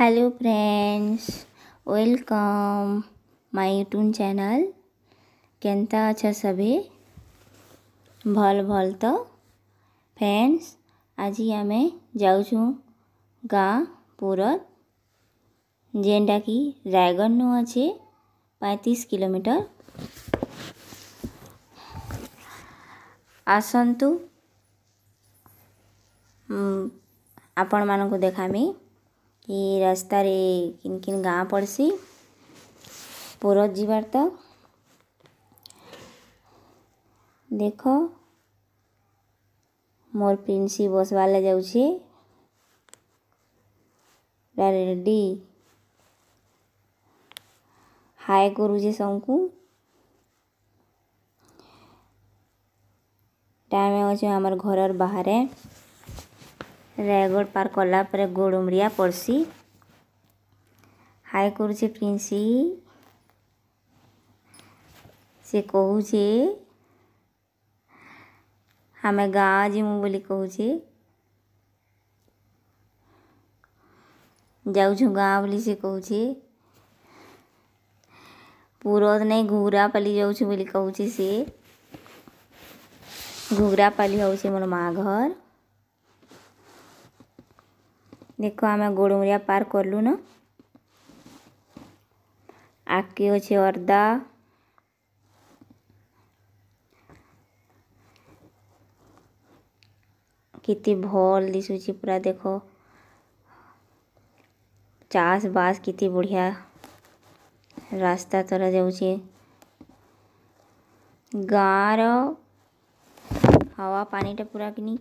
hello friends welcome my YouTube channel के अच्छा सबे भल भल तो फ्रेंड्स आज आम जाऊ गाँ पूरत जेनटा कि रायगढ़ नु अच्छे पैंतीस किलोमीटर आसतु हम्म, आपण मानक देखामी ये रास्ता रे किन किन गाँ पड़सी पूरा जीवार तक देख मोर प्रिंसी बस वाला जाऊे रेडी हाय करूचे सबको टाइम अच्छे आम घर बाहर रायगढ़ पार कला गोड़मरिया पड़सी हाय कर प्रिंसी से कहे आम गाँ जीमु बोली कहे जाऊ गाँ बोली से कहे पूरा नहीं घुघरापाली जाऊँ बोली कहे सी घुघरापाली हूँ मोर माँ घर देखो आम गोड़मुरिया पार कर लुन आके अच्छे अर्दा कितनी भल दिशुच पूरा देख चास बास कितनी बढ़िया रास्ता तर जाऊ गाँव रवा पानीटा पूरा कि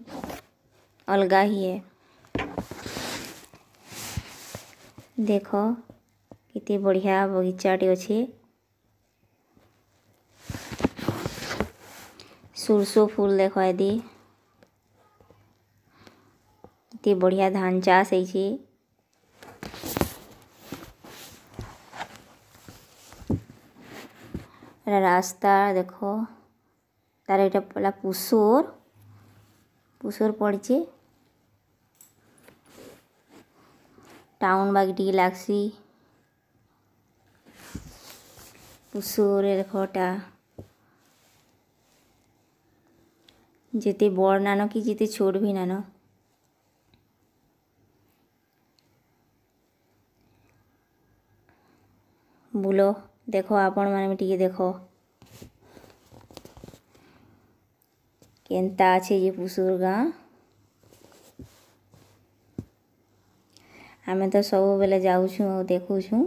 अलग ही है ଦେଖ କେତେ ବଢ଼ିଆ ବଗିଚାଟେ ଅଛେ ସୁର୍ଷ ଫୁଲ୍ ଦେଖ ଏଦି କେତେ ବଢ଼ିଆ ଧାନ ଚାଷ ହେଇଛେ ରାସ୍ତା ଦେଖ ତାର ଏଇଟା ପୁରା ପୁଷୁର ପୁଷୁର ପଡ଼ିଛି টাউন বাগডি লাগছি পুসুরের ঘটা যেতে বড় নানো কি যেতে ছড়বি নানো ବୁଲ ଦେଖ ଆପଣମାନେ ବି ଟିକେ ଦେଖ କେନ୍ତା ଅଛେ ଯେ ପୁଷୁର ଗାଁ ଆମେ ତ ସବୁବେଲେ ଯାଉଛୁଁ ଆଉ ଦେଖୁଛୁଁ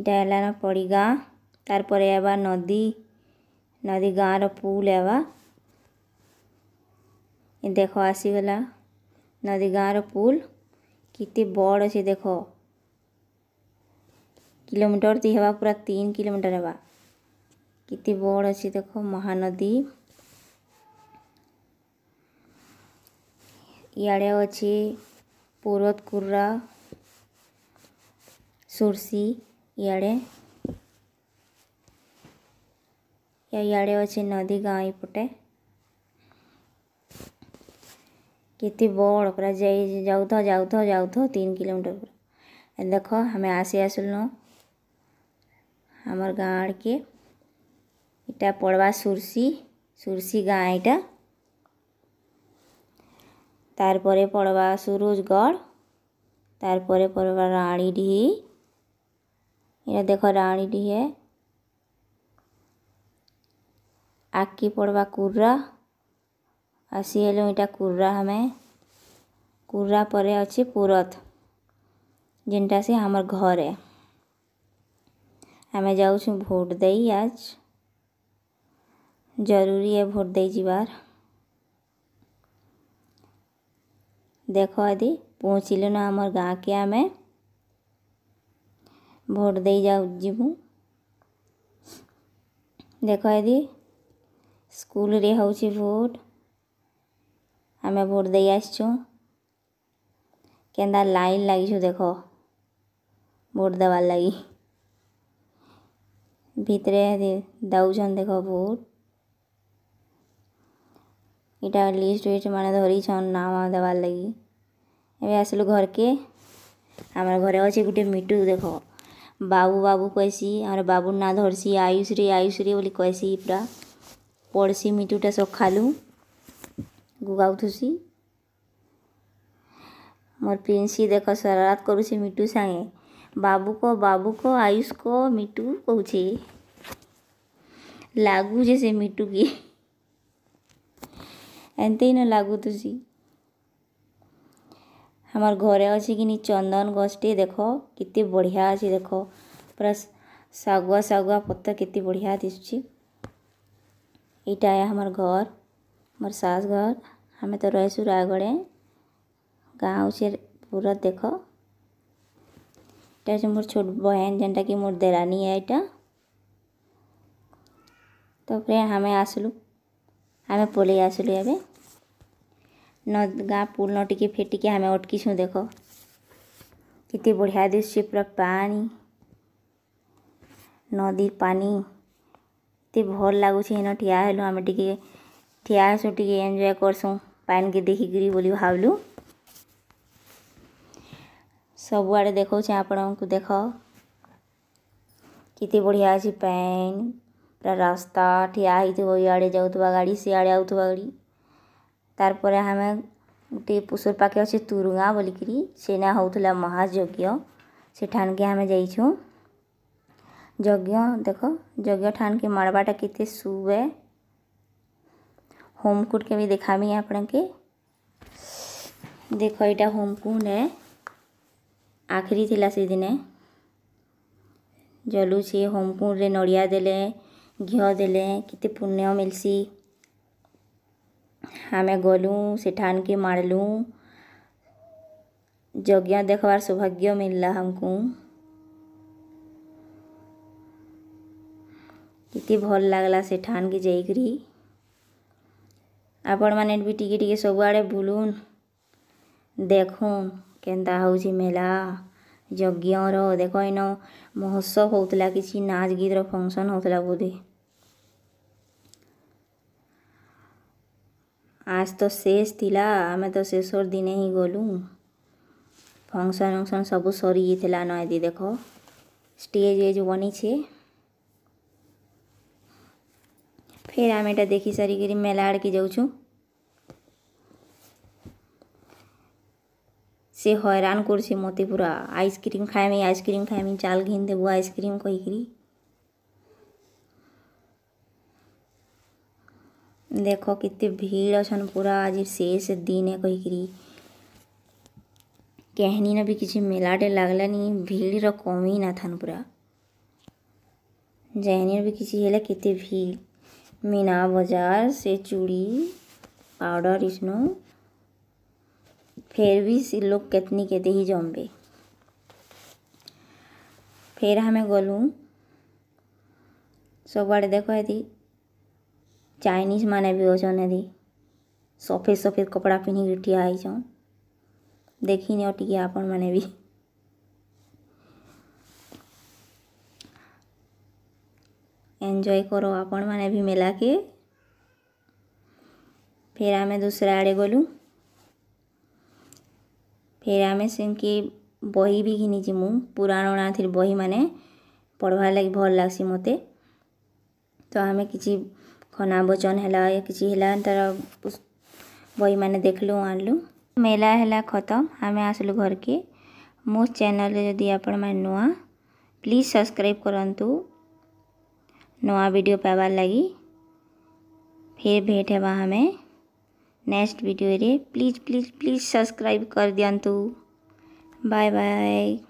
ଇଟା ହେଲାନ ପଡ଼ିଗାଁ ତାର୍ ପରେ ହେବା ନଦୀ ନଦୀ ଗାଁର ପୁଲ୍ ହେବା ଏ ଦେଖ ଆସିଗଲା ନଦୀ ଗାଁର ପୁଲ୍ କେତେ ବଡ଼ ଅଛେ ଦେଖ କିଲୋମିଟର୍ ତି ହେବା ପୁରା ତିନ୍ କିଲୋମିଟର୍ ହେବା କେତେ ବଡ଼ ଅଛେ ଦେଖ ମହାନଦୀ इे अच्छे पोरतकुरा सोर्सी इड़े इड़े अच्छे नदी गाँ ये के बड़ पूरा जाऊ जाऊ जाऊ तीन किलोमीटर पूरा देख आम आसी आसल आमर आड़ के पड़वा सुर्सी सुर्सी गाँ यटा तार पड़वा सुरुजगढ़ तार परे पड़वा राणीडी ये देख राणीडी है आके पड़वा कुर्रा आसी गलो इटा कुर्रा हमें कुर्रा पर अच्छे पुरत जेनटा से हमर घरे आम जाऊ भोट दे आज जरूरी है भोट दे जीवार देख आदि पहुँचल ना आम गाँ के आम भोट दे जाऊ देख आदि स्कूल रे हूँ भोट आम भोट दे आसा लाइन लग देख भोट देवार लगी भरे दौन देख भोट इटा लिस्ट वेस्ट मैं धरी तो छन नाम देवार लगी एवं आसल घर के आम घरे अच्छे गोटे मिटू देख बाबू बाबू कहसी आम बाबू ना धरसी आयुष रे आयुष रे बोली कहसी पूरा पड़सी मिटूटा सखालू गुगाऊसी मोर प्रिंसी देख शरारत करुसी मिटू सागे बाबू को बाबू को आयुष को मिटू कौचे लगुजे से मिटू की एंते ही जी हमार घरे अच्छे कि चंदन गसटे देख के बढ़िया अच्छे देख पूरा शगुआ शगुआ पत्ता के बढ़िया दिशुची ईटा हमार घर मोर सास घर हमें तो रहसु रायगढ़ गाँव से पूरा देख इटा मोर छोट बहन जेनटा कि मोर देरानी है यहाँ तो फिर हमें आसलू हमें पलि आसलू अभी न गाँ पुल टिके फेटिके आम अटकीसु देख कितने बढ़िया दिश्य पूरा पानी नदी पानी ये भल लगुच ठिया हेलु आम टे ठियासु टे एंजय करसुँ पैन के देखी बोली भावलु सबुआड़े देखा आपण को देख कित बढ़िया अच्छे पैन पूरा रास्ता ठिया हो गाड़ी सियाड़े आउ गाड़ी ତାର୍ପରେ ଆମେ ଗୁଟେ ପଶୁର୍ପାଖି ଅଛେ ତୁରୁଗାଁ ବୋଲିକିରି ସେନେ ହଉଥିଲା ମହାଯଜ୍ଞ ସେଠାନ୍କେ ଆମେ ଯାଇଛୁଁ ଯଜ୍ଞ ଦେଖ ଯଜ୍ଞ ଠାନ୍କେ ମାଡ଼୍ବାଟା କେତେ ଶୁଭ୍ ଏ ହୋମ୍କୁଟ୍ କେ ବି ଦେଖାମି ଆପଣଙ୍କେ ଦେଖ ଇଟା ହୋମ୍କୁଣ୍ଡ୍ ଏ ଆଖିରି ଥିଲା ସେଦିନେ ଜଲୁଛେ ହୋମ୍କୁଣ୍ଡ୍ରେ ନଡ଼ିଆ ଦେଲେ ଘିଅ ଦେଲେ କେତେ ପୁଣ୍ୟ ମିଲ୍ସି हमें हाँ, गोलूँ सिठान की मार लूँ योग्य देखवार सौभाग्य मिलला हमको इतनी भल लगला सेठान के जाकरी आपण मैंने भी टी टे सबुआड़े बुलून देखून के मेला यज्ञ रो इन महोत्सव होता किसी नाच गीत फंक्शन होता बोधे आज तो शेष थिला आमे तो शेषर दिने ही गलु ফংশন फंक्शन सब सरी जाता नदी देख স্টেজ এজ বনিছে ফের আমি এটা দেখি সারিকি মেলা আড়কি যাচ্ছু সে হয়রান করছে মতে পুরা আইসক্রিম খাইমি আইসক্রিম খাইমি চাল ঘিন দেবো আইসক্রিম কইকি देख के भीड़ अच्छा पूरा आज शेष दिन है कहीकि कहनी ना भी किसी मेलाटे लगलानी भीड़ रो कमी ना थन पूरा जैनी भी किसी है कितने भीड़ मीना बाजार से चूड़ी पाउडर इसनो फिर भी से लोग कितनी कहते ही जम्बे फिर हमें गलूँ सब आड़े देखो यदि चाइनीज मान भी अच्छे सफेद सफेद कपड़ा पिन्हिकी ठिया हीछन देखी नियो टी आपण मैने भी एंजय करो आपन मैने भी मेला के फिर आम दूसरा आड़े गलु फिर आम से बही भी घिनी पुराण थी बही मैने पढ़वार लगी भल लगसी मत तो आम कि ଖନା ଭୋଜନ ହେଲା ଏ କିଛି ହେଲା ତାର ବହିମାନେ ଦେଖିଲୁ ଆଣିଲୁ ମେଲା ହେଲା ଖତମ ଆମେ ଆସିଲୁ ଘରକେ ମୋ ଚ୍ୟାନେଲ୍ରେ ଯଦି ଆପଣମାନେ ନୂଆ ପ୍ଲିଜ୍ ସବସ୍କ୍ରାଇବ୍ କରନ୍ତୁ ନୂଆ ଭିଡ଼ିଓ ପାଇବାର୍ ଲାଗି ଫେର୍ ଭେଟ୍ ହେବା ଆମେ ନେକ୍ସଟ ଭିଡ଼ିଓରେ ପ୍ଲିଜ୍ ପ୍ଲିଜ୍ ପ୍ଲିଜ୍ ସବସ୍କ୍ରାଇବ୍ କରିଦିଅନ୍ତୁ ବାଏ ବାଏ